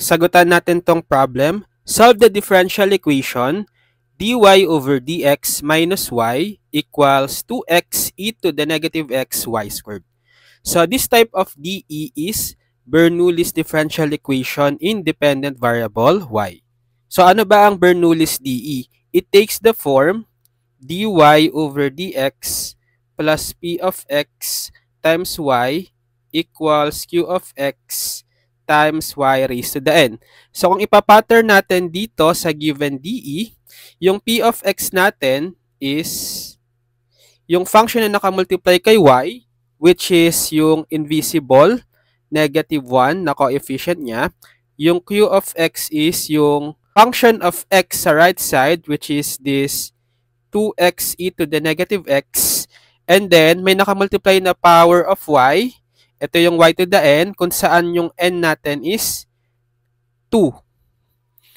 Sagutan natin tong problem. Solve the differential equation dy over dx minus y equals 2x e to the negative x y squared. So this type of DE is Bernoulli's differential equation in dependent variable y. So ano ba ang Bernoulli's DE? It takes the form dy over dx plus p of x times y equals q of x times y raised to the n. So kung ipapattern natin dito sa given DE, yung P of x natin is yung function na nakamultiply kay y, which is yung invisible negative 1 na coefficient niya. Yung Q of x is yung function of x sa right side, which is this 2x e to the negative x. And then, may nakamultiply na power of y, ito yung y to the n kung saan yung n natin is 2.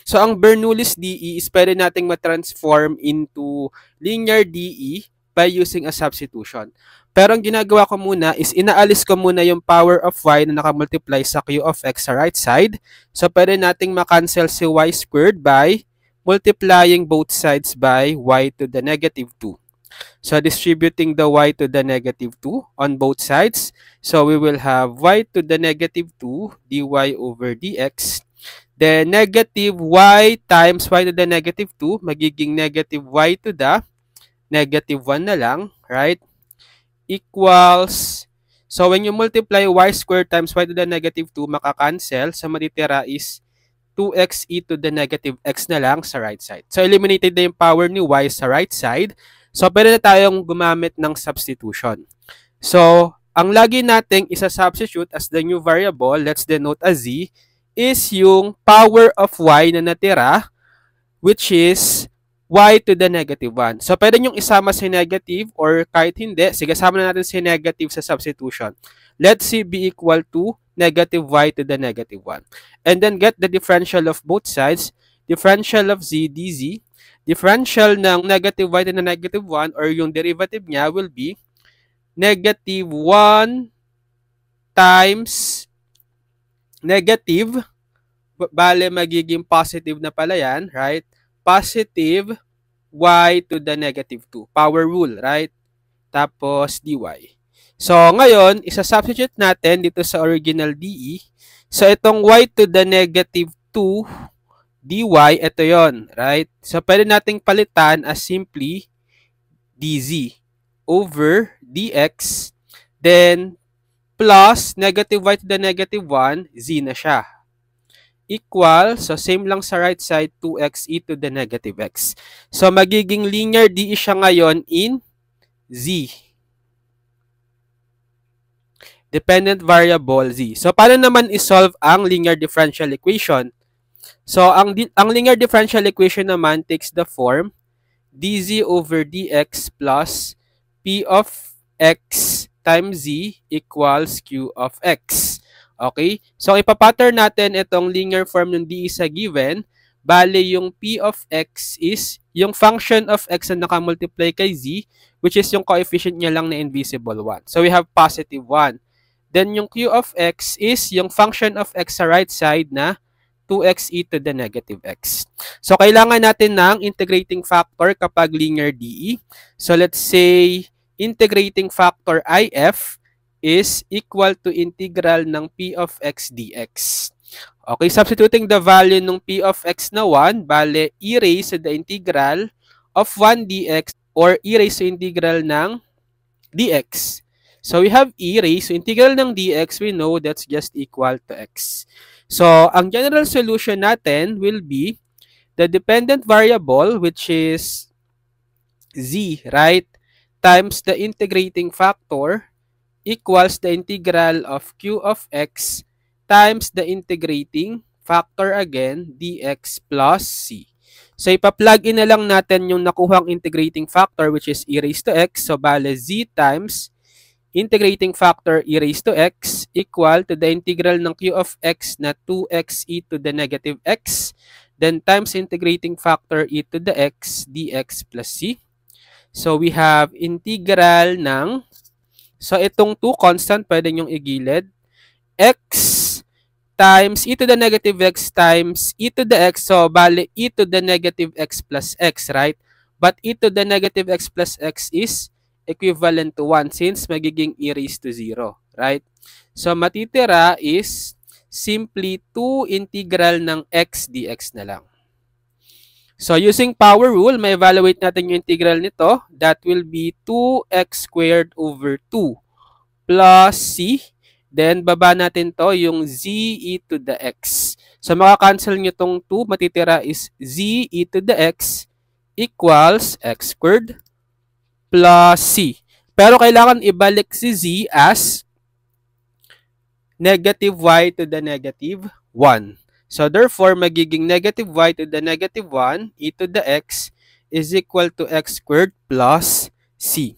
So, ang Bernoulli's DE is pwede nating matransform into linear DE by using a substitution. Pero ang ginagawa ko muna is inaalis ko muna yung power of y na nakamultiply sa q of x sa right side. So, pwede nating makancel si y squared by multiplying both sides by y to the negative 2. So distributing the y to the negative 2 on both sides. So we will have y to the negative 2 dy over dx. The negative y times y to the negative 2 magiging negative y to the negative 1 na lang, right? Equals So when you multiply y squared times y to the negative 2, makakancel. So matitira is 2x e to the negative x na lang sa right side. So eliminated na yung power ni y sa right side. So, pwede na tayong gumamit ng substitution. So, ang lagi nating isa-substitute as the new variable, let's denote as z, is yung power of y na natira, which is y to the negative 1. So, pwede nyong isama si negative or kahit hindi, sige, sama na natin si negative sa substitution. Let's c B equal to negative y to the negative 1. And then get the differential of both sides. Differential of z dz differential ng negative y to the negative 1 or yung derivative niya will be negative 1 times negative, bale magiging positive na pala yan, right? Positive y to the negative 2. Power rule, right? Tapos dy. So, ngayon, isa-substitute natin dito sa original DE. So, itong y to the negative 2 dy, ito yon right? So, pwede nating palitan as simply dz over dx, then plus negative y to the negative 1, z na siya. Equal, so same lang sa right side, 2x e to the negative x. So, magiging linear d siya ngayon in z. Dependent variable z. So, paano naman isolve ang linear differential equation? So, ang, ang linear differential equation naman takes the form dz over dx plus p of x times z equals q of x. Okay? So, ipapattern natin itong linear form ng d sa given. Bale, yung p of x is yung function of x na nakamultiply kay z, which is yung coefficient niya lang na invisible 1. So, we have positive 1. Then, yung q of x is yung function of x sa right side na 2 xe to the negative x. So, kailangan natin ng integrating factor kapag linear DE. So, let's say integrating factor IF is equal to integral ng P of x dx. Okay, substituting the value ng P of x na 1, bale e raised to the integral of 1 dx or e raised to integral ng dx. So we have e raised to so integral ng dx, we know that's just equal to x. So ang general solution natin will be the dependent variable which is z, right? Times the integrating factor equals the integral of q of x times the integrating factor again dx plus c. So ipa-plug in na lang natin yung nakuhang integrating factor which is e raised to x. So bale z times integrating factor e raised to x equal to the integral ng q of x na 2x e to the negative x, then times integrating factor e to the x dx plus c. So, we have integral ng, so itong 2 constant, pwede nyong igilid, x times e to the negative x times e to the x, so bali e to the negative x plus x, right? But e to the negative x plus x is equivalent to 1 since magiging e raised to 0, right? So, matitira is simply 2 integral ng x dx na lang. So, using power rule, may evaluate natin yung integral nito. That will be 2x squared over 2 plus c. Then, baba natin to yung z e to the x. So, makakancel nyo tong 2. Matitira is z e to the x equals x squared plus C. Pero kailangan ibalik si Z as negative y to the negative 1. So therefore, magiging negative y to the negative 1 e to the x is equal to x squared plus C.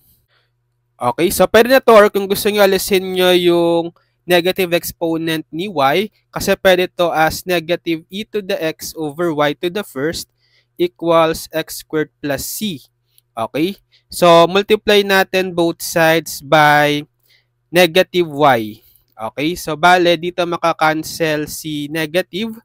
Okay, so pwede na to kung gusto nyo alisin nyo yung negative exponent ni y kasi pwede to as negative e to the x over y to the first equals x squared plus c. Okay? So, multiply natin both sides by negative y. Okay? So, bale, dito makakancel si negative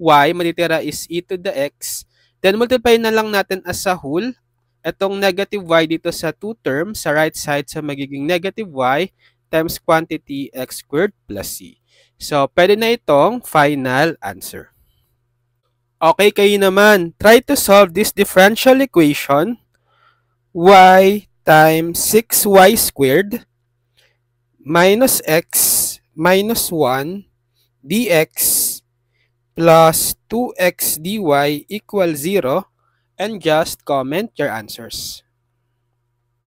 y. Matitira is e to the x. Then, multiply na lang natin as a whole. Itong negative y dito sa two terms, sa right side, sa so magiging negative y times quantity x squared plus c. So, pwede na itong final answer. Okay kayo naman, try to solve this differential equation y times 6y squared minus x minus 1 dx plus 2x dy equals 0 and just comment your answers.